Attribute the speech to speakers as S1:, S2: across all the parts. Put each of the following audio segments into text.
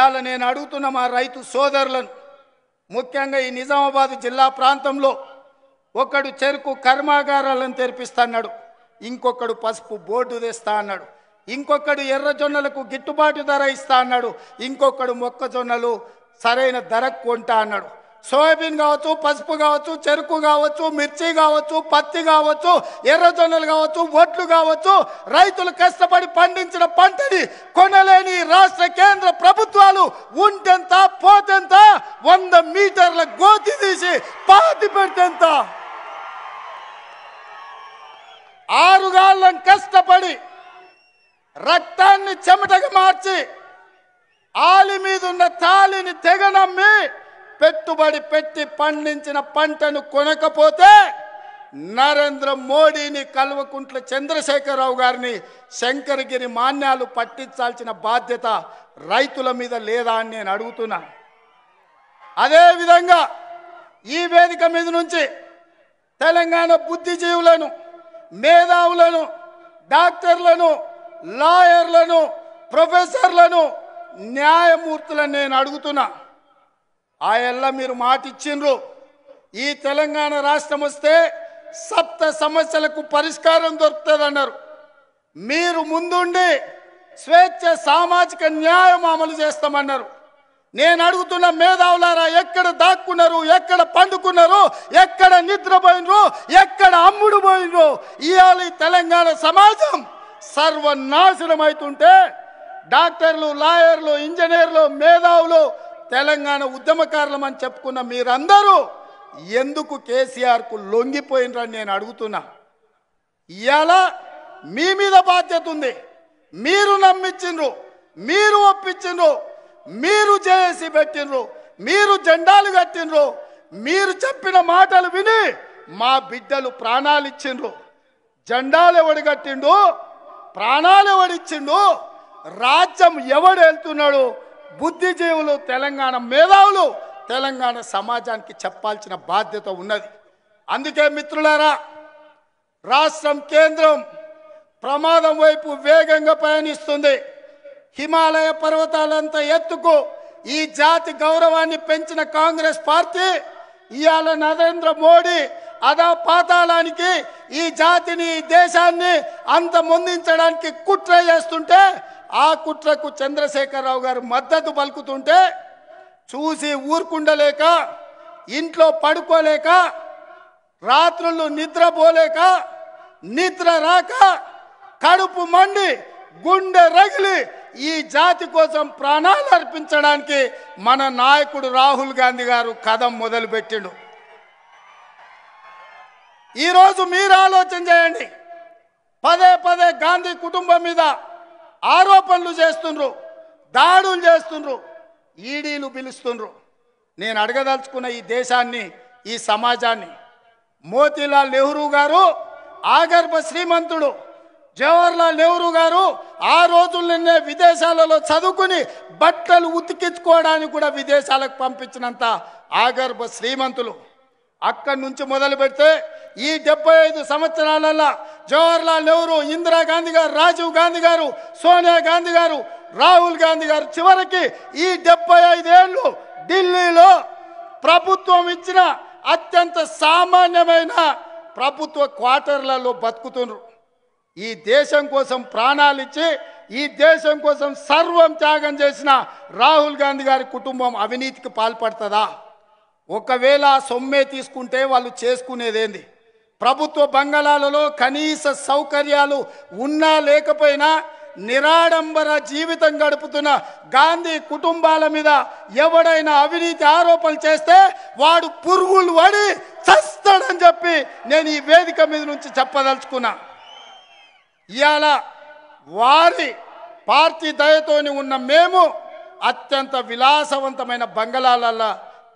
S1: చేయాలని నేను అడుగుతున్న మా రైతు సోదరులను ముఖ్యంగా ఈ నిజామాబాద్ జిల్లా ప్రాంతంలో ఒకడు చెరుకు కర్మాగారాలను తెరిపిస్తాడు ఇంకొకడు పసుపు బోర్డు తెస్తా అన్నాడు ఇంకొకడు ఎర్రజొన్నలకు గిట్టుబాటు ధర ఇస్తా అన్నాడు ఇంకొకడు మొక్కజొన్నలు సరైన ధర కొంటా అన్నాడు సోయాబీన్ కావచ్చు పసుపు కావచ్చు చెరుకు కావచ్చు మిర్చి కావచ్చు పత్తి కావచ్చు ఎర్రజొన్నలు కావచ్చు వడ్లు కావచ్చు రైతులు కష్టపడి పండించిన పంటని కొనలేని రాష్ట్ర కేంద్ర ప్రభుత్వాలు ఉంటెంత పోతెంత వంద మీటర్ల గోతి తీసి పాతి పెడితేంత ఆరుగాళ్ళను కష్టపడి రక్తాన్ని చెమటగా మార్చి ఆలి మీదున్న తాలిని తెగనమ్మి పెట్టుబడి పెట్టి పండించిన పంటను కొనకపోతే నరేంద్ర మోడీని కల్వకుంట్ల చంద్రశేఖరరావు గారిని శంకరగిరి మాన్యాలు పట్టించాల్సిన బాధ్యత రైతుల మీద లేదా అని నేను అడుగుతున్నా అదేవిధంగా ఈ వేదిక మీద నుంచి తెలంగాణ బుద్ధిజీవులను మేధావులను డాక్టర్లను లాయర్లను ప్రొఫెసర్లను న్యాయమూర్తులను నేను అడుగుతున్నా ఆ ఎల్ల మీరు మాట ఇచ్చిండ్రు ఈ తెలంగాణ రాష్ట్రం వస్తే సప్త సమస్యలకు పరిష్కారం దొరుకుతుందన్నారు మీరు ముందుండి స్వేచ్ఛ సామాజిక న్యాయం అమలు చేస్తామన్నారు నేను అడుగుతున్న మేధావులారా ఎక్కడ దాక్కున్నారు ఎక్కడ పండుకున్నారు ఎక్కడ నిద్రపోయినరు ఎక్కడ అమ్ముడు పోయినరు ఇవాళ తెలంగాణ సమాజం సర్వనాశనం అవుతుంటే డాక్టర్లు లాయర్లు ఇంజనీర్లు మేధావులు తెలంగాణ అని చెప్పుకున్న మీరందరూ ఎందుకు కేసీఆర్కు లొంగిపోయినరని నేను అడుగుతున్నా ఇవాళ మీ మీద బాధ్యత ఉంది మీరు నమ్మించిండ్రు మీరు ఒప్పించిండ్రు మీరు చేసి పెట్టిండ్రు మీరు జెండాలు కట్టిండ్రు మీరు చెప్పిన మాటలు విని మా బిడ్డలు ప్రాణాలు ఇచ్చిండ్రు జెండాలు ఎవడు కట్టిండు ప్రాణాలు ఎవడిచ్చిండు రాజ్యం ఎవడు వెళ్తున్నాడు బుద్ధిజీవులు తెలంగాణ మేధావులు తెలంగాణ సమాజానికి చెప్పాల్సిన బాధ్యత ఉన్నది అందుకే మిత్రులారా రాష్ట్రం కేంద్రం ప్రమాదం వైపు వేగంగా పయనిస్తుంది హిమాలయ పర్వతాలంత ఎత్తుకు ఈ జాతి గౌరవాన్ని పెంచిన కాంగ్రెస్ పార్టీ ఇవాళ నరేంద్ర మోడీ అదా పాతాళానికి ఈ జాతిని దేశాన్ని అంత ముందించడానికి కుట్ర చేస్తుంటే ఆ కుట్రకు చంద్రశేఖరరావు గారు మద్దతు పలుకుతుంటే చూసి ఊరుకుండలేక ఇంట్లో పడుకోలేక రాత్రులు నిద్రపోలేక నిద్ర రాక కడుపు మండి గుండె రగిలి ఈ జాతి కోసం ప్రాణాలు అర్పించడానికి మన నాయకుడు రాహుల్ గాంధీ గారు కథం మొదలుపెట్టిండు ఈరోజు మీరు ఆలోచన చేయండి పదే పదే గాంధీ కుటుంబం మీద ఆరోపణలు చేస్తుండ్రు దాడులు చేస్తుండ్రు ఈడీలు పిలుస్తుండ్రు నేను అడగదలుచుకున్న ఈ దేశాన్ని ఈ సమాజాన్ని మోతీలాల్ నెహ్రూ గారు ఆగర్భ శ్రీమంతుడు జవహర్లాల్ నెహ్రూ గారు ఆ నిన్నే విదేశాలలో చదువుకుని బట్టలు ఉతికించుకోవడానికి కూడా విదేశాలకు పంపించినంత ఆగర్భ శ్రీమంతులు అక్కడి నుంచి మొదలు పెడితే ఈ డెబ్బై ఐదు సంవత్సరాలలో జవహర్లాల్ నెహ్రూ ఇందిరాగాంధీ గారు రాజీవ్ గాంధీ గారు సోనియా గాంధీ గారు రాహుల్ గాంధీ గారు చివరికి ఈ డెబ్బై ఐదేళ్ళు ఢిల్లీలో ప్రభుత్వం ఇచ్చిన అత్యంత సామాన్యమైన ప్రభుత్వ క్వార్టర్లలో బతుకుతున్నారు ఈ దేశం కోసం ప్రాణాలు ఇచ్చి ఈ దేశం కోసం సర్వం త్యాగం చేసిన రాహుల్ గాంధీ గారి కుటుంబం అవినీతికి పాల్పడుతుందా ఒకవేళ సొమ్మే తీసుకుంటే వాళ్ళు చేసుకునేదేంది ప్రభుత్వ బంగళాలలో కనీస సౌకర్యాలు ఉన్నా లేకపోయినా నిరాడంబర జీవితం గడుపుతున్న గాంధీ కుటుంబాల మీద ఎవడైనా అవినీతి ఆరోపణలు చేస్తే వాడు పురుగులు వాడి చస్తాడని చెప్పి నేను ఈ వేదిక మీద నుంచి చెప్పదలుచుకున్నా ఇవాళ వారి పార్టీ దయతోని ఉన్న మేము అత్యంత విలాసవంతమైన బంగళాలల్లో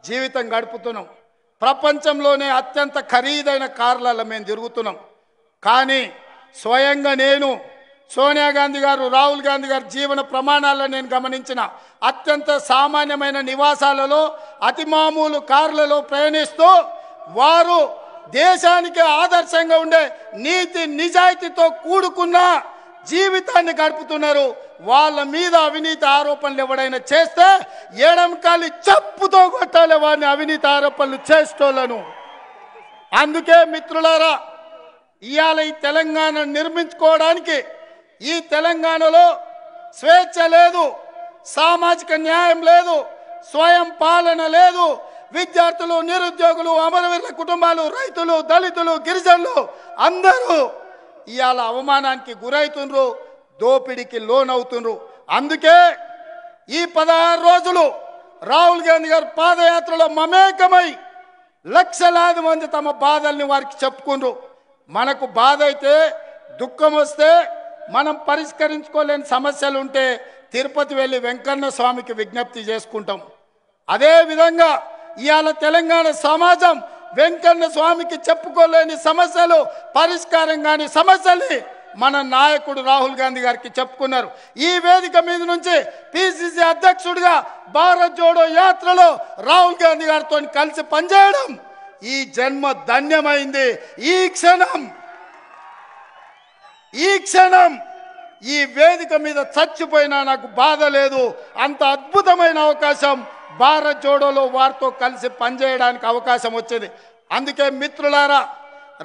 S1: జీవితం గడుపుతున్నాం ప్రపంచంలోనే అత్యంత ఖరీదైన కార్లలో మేము తిరుగుతున్నాం కానీ స్వయంగా నేను సోనియా గాంధీ గారు రాహుల్ గాంధీ గారి జీవన ప్రమాణాలను నేను గమనించిన అత్యంత సామాన్యమైన నివాసాలలో అతి మామూలు కార్లలో ప్రయాణిస్తూ వారు దేశానికి ఆదర్శంగా ఉండే నీతి నిజాయితీతో కూడుకున్న జీవితాన్ని గడుపుతున్నారు వాళ్ళ మీద అవినీతి ఆరోపణలు ఎవడైనా చేస్తే ఏడంకాలి చప్పుతో కొట్టాలి వారిని అవినీతి ఆరోపణలు చేసుకోలేను అందుకే మిత్రులారా ఇవాళ ఈ తెలంగాణ నిర్మించుకోవడానికి ఈ తెలంగాణలో స్వేచ్ఛ లేదు సామాజిక న్యాయం లేదు స్వయం పాలన లేదు విద్యార్థులు నిరుద్యోగులు అమరవీరుల కుటుంబాలు రైతులు దళితులు గిరిజనులు అందరూ ఇవాళ అవమానానికి గురవుతుండ్రు దోపిడికి లోనవుతుండ్రు అందుకే ఈ పదహారు రోజులు రాహుల్ గాంధీ గారు పాదయాత్రలో మమేకమై లక్షలాది మంది తమ బాధల్ని వారికి చెప్పుకుండ్రు మనకు బాధ అయితే దుఃఖం వస్తే మనం పరిష్కరించుకోలేని సమస్యలు ఉంటే తిరుపతి వెళ్ళి వెంకన్న స్వామికి విజ్ఞప్తి చేసుకుంటాం అదేవిధంగా ఇవాళ తెలంగాణ సమాజం వెంకన్న స్వామికి చెప్పుకోలేని సమస్యలు పరిష్కారం కాని సమస్యలే మన నాయకుడు రాహుల్ గాంధీ గారికి చెప్పుకున్నారు ఈ వేదిక మీద నుంచి పిసిసి అధ్యక్షుడిగా భారత్ జోడో యాత్రలో రాహుల్ గాంధీ గారితో కలిసి పనిచేయడం ఈ జన్మ ధన్యమైంది ఈ క్షణం ఈ క్షణం ఈ వేదిక మీద చచ్చిపోయినా నాకు బాధ లేదు అంత అద్భుతమైన అవకాశం భారత్ జోడోలో వారితో కలిసి పనిచేయడానికి అవకాశం వచ్చింది అందుకే మిత్రులారా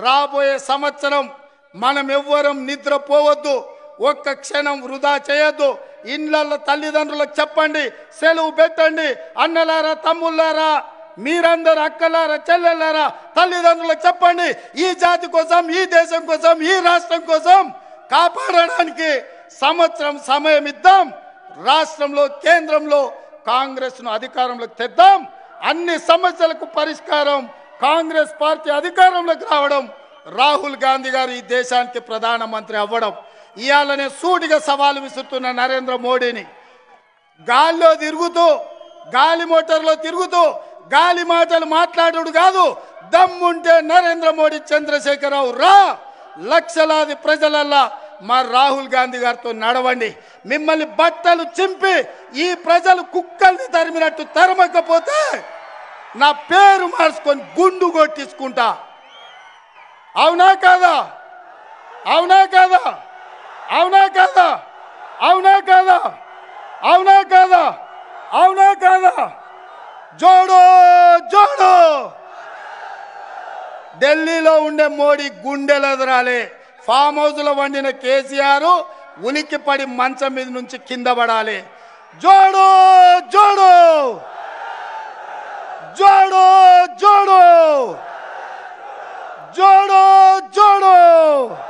S1: రాబోయే సంవత్సరం మనం ఎవ్వరం నిద్రపోవద్దు ఒక్క క్షణం వృధా చేయొద్దు ఇండ్ల తల్లిదండ్రులకు చెప్పండి సెలవు పెట్టండి అన్నలారా తమ్ముళ్ళారా మీరందరూ అక్కలారా చెల్లెళ్ళారా తల్లిదండ్రులకు చెప్పండి ఈ జాతి కోసం ఈ దేశం కోసం ఈ రాష్ట్రం కోసం కాపాడడానికి సంవత్సరం సమయం ఇద్దాం రాష్ట్రంలో కేంద్రంలో కాంగ్రెస్ను అధికారంలోకి తెద్దాం అన్ని సమస్యలకు పరిష్కారం కాంగ్రెస్ పార్టీ అధికారంలోకి రావడం రాహుల్ గాంధీ గారు ఈ దేశానికి ప్రధానమంత్రి అవ్వడం ఇవాళనే సూటిగా సవాలు విసురుతున్న నరేంద్ర మోడీని గాలిలో తిరుగుతూ గాలి మోటార్లో తిరుగుతూ గాలి మాటలు మాట్లాడు కాదు దమ్ముంటే నరేంద్ర మోడీ చంద్రశేఖరరావు రా లక్షలాది ప్రజలల్లా మా రాహుల్ గాంధీ గారితో నడవండి మిమ్మల్ని బట్టలు చింపి ఈ ప్రజలు కుక్కల్ని తరిమినట్టు తరమకపోతే నా పేరు మార్చుకొని గుండు కొట్టించుకుంటా అవునా కాదా అవునా కాదా అవునా కాదా అవునా కాదా అవునా కాదా అవునా కాదా జోడో జోడో ఢిల్లీలో ఉండే మోడీ గుండెలు గుండెలెదరాలే ఫామ్ హౌస్లో వండిన కేసీఆర్ ఉనికిపడి మంచం మీద నుంచి కింద పడాలి జోడు జోడు జోడు జోడు జోడు జోడు